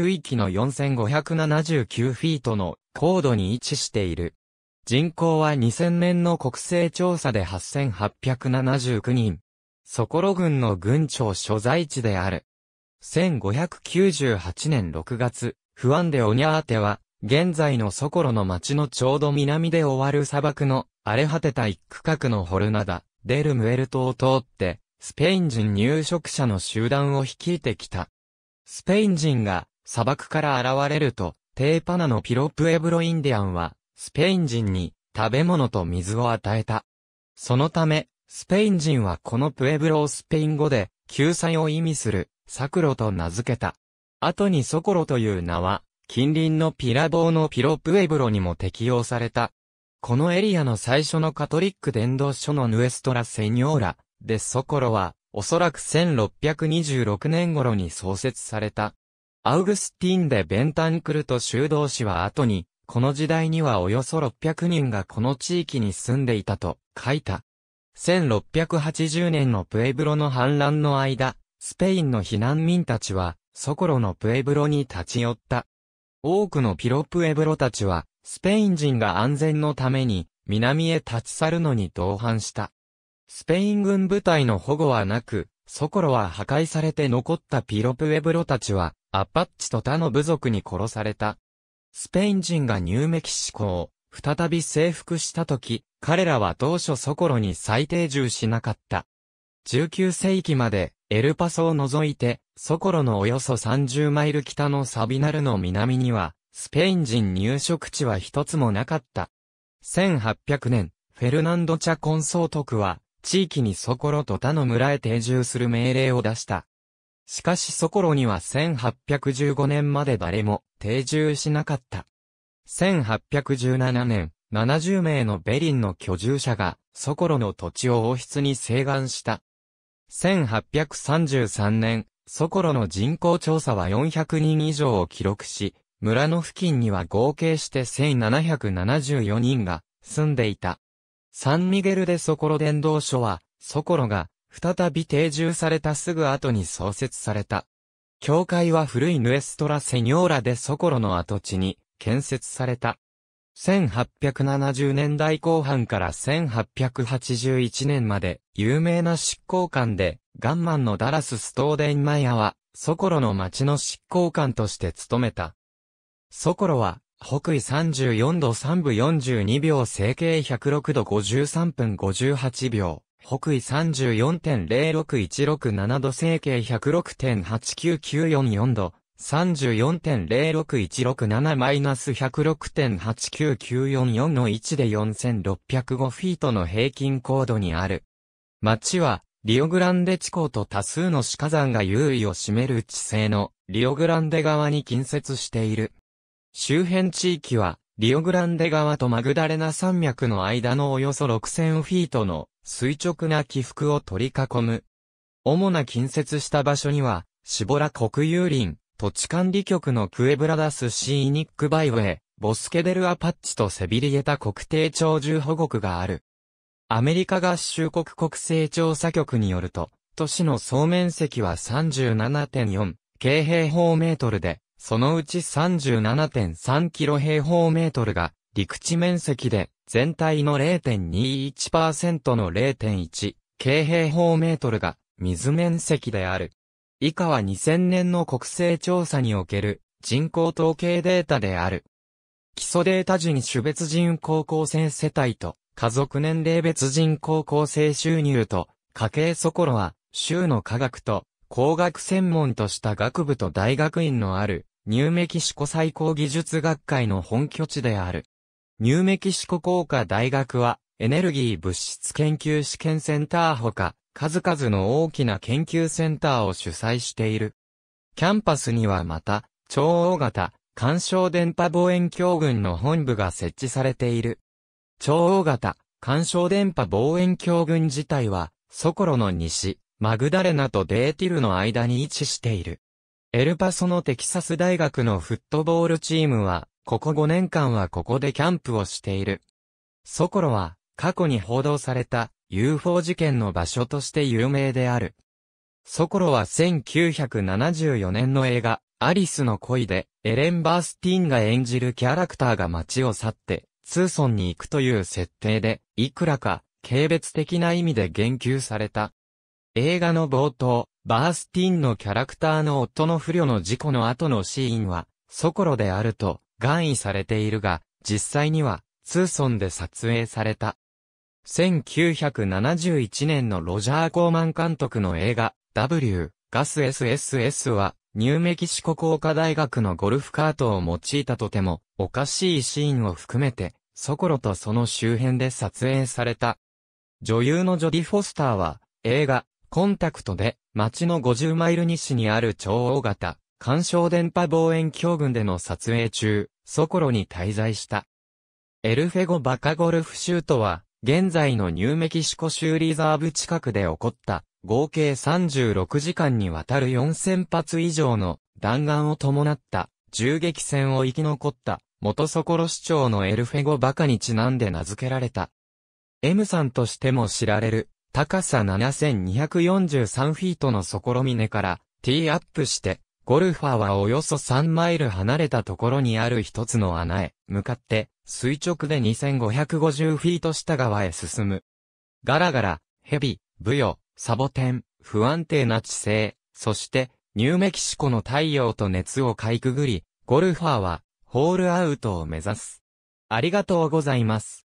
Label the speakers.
Speaker 1: 域の4579フィートの高度に位置している。人口は2000年の国勢調査で8879人。ソコロ軍の軍庁所在地である。1598年6月、不安でオニャーテは、現在のソコロの町のちょうど南で終わる砂漠の荒れ果てた一区画のホルナダ、デルムエルトを通って、スペイン人入植者の集団を率いてきた。スペイン人が砂漠から現れると、テーパナのピロプエブロインディアンは、スペイン人に食べ物と水を与えた。そのため、スペイン人はこのプエブロをスペイン語で、救済を意味する、サクロと名付けた。後にソコロという名は、近隣のピラボのピロプエブロにも適用された。このエリアの最初のカトリック伝道書のヌエストラ・セニョーラ、でソコロは、おそらく1626年頃に創設された。アウグスティン・でベンタンクルト修道士は後に、この時代にはおよそ600人がこの地域に住んでいたと書いた。1680年のプエブロの反乱の間、スペインの避難民たちは、ソコロのプエブロに立ち寄った。多くのピロプエブロたちは、スペイン人が安全のために、南へ立ち去るのに同伴した。スペイン軍部隊の保護はなく、ソコロは破壊されて残ったピロプエブロたちは、アッパッチと他の部族に殺された。スペイン人がニューメキシコを再び征服した時、彼らは当初ソコロに再定住しなかった。19世紀までエルパソを除いて、ソコロのおよそ30マイル北のサビナルの南には、スペイン人入植地は一つもなかった。1800年、フェルナンド・チャコン総督は、地域にソコロと他の村へ定住する命令を出した。しかしソコロには1815年まで誰も定住しなかった。1817年、70名のベリンの居住者が、ソコロの土地を王室に請願した。1833年、ソコロの人口調査は400人以上を記録し、村の付近には合計して1774人が住んでいた。サンミゲルでソコロ伝道所は、ソコロが再び定住されたすぐ後に創設された。教会は古いヌエストラ・セニョーラ・でソコロの跡地に建設された。1870年代後半から1881年まで有名な執行官で、ガンマンのダラス・ストーデンマイヤは、ソコロの町の執行官として務めた。ソコロは、北緯34度3分42秒整形106度53分58秒、北緯34.06167度成形106.89944度、34.06167-106.8994の置で4605フィートの平均高度にある。町は、リオグランデ地方と多数の死火山が優位を占める地勢の、リオグランデ側に近接している。周辺地域は、リオグランデ川とマグダレナ山脈の間のおよそ6000フィートの垂直な起伏を取り囲む。主な近接した場所には、シボラ国有林、土地管理局のクエブラダスシーニックバイウェイ、ボスケデルアパッチとセビリエタ国定鳥獣保護区がある。アメリカ合衆国国勢調査局によると、都市の総面積は37.4、京平方メートルで、そのうち37.3キロ平方メートルが陸地面積で、全体の0.21%の0.1京平方メートルが水面積である。以下は2000年の国勢調査における人口統計データである。基礎データ時に種別人口構成世帯と家族年齢別人口構成収入と家計そころは州の科学と工学専門とした学部と大学院のあるニューメキシコ最高技術学会の本拠地である。ニューメキシコ工科大学は、エネルギー物質研究試験センターほか、数々の大きな研究センターを主催している。キャンパスにはまた、超大型、干渉電波望遠鏡群の本部が設置されている。超大型、干渉電波望遠鏡群自体は、ソコロの西、マグダレナとデーティルの間に位置している。エルパソのテキサス大学のフットボールチームは、ここ5年間はここでキャンプをしている。ソコロは、過去に報道された UFO 事件の場所として有名である。ソコロは1974年の映画、アリスの恋で、エレン・バースティーンが演じるキャラクターが街を去って、ツーソンに行くという設定で、いくらか、軽蔑的な意味で言及された。映画の冒頭、バースティーンのキャラクターの夫の不慮の事故の後のシーンは、ソコロであると、含意されているが、実際には、ツーソンで撮影された。1971年のロジャー・コーマン監督の映画、W、ガス SSS は、ニューメキシコ工科大学のゴルフカートを用いたとても、おかしいシーンを含めて、ソコロとその周辺で撮影された。女優のジョディ・フォスターは、映画、コンタクトで、街の50マイル西にある超大型、干渉電波望遠鏡群での撮影中、ソコロに滞在した。エルフェゴバカゴルフ州とは、現在のニューメキシコ州リザーブ近くで起こった、合計36時間にわたる4000発以上の弾丸を伴った銃撃戦を生き残った元ソコロ市長のエルフェゴバカにちなんで名付けられた。M さんとしても知られる高さ7243フィートのソコロ峰からティーアップしてゴルファーはおよそ3マイル離れたところにある一つの穴へ向かって垂直で2550フィート下側へ進む。ガラガラ、ヘビ、ブヨ、サボテン、不安定な地勢、そしてニューメキシコの太陽と熱をかいくぐり、ゴルファーはホールアウトを目指す。ありがとうございます。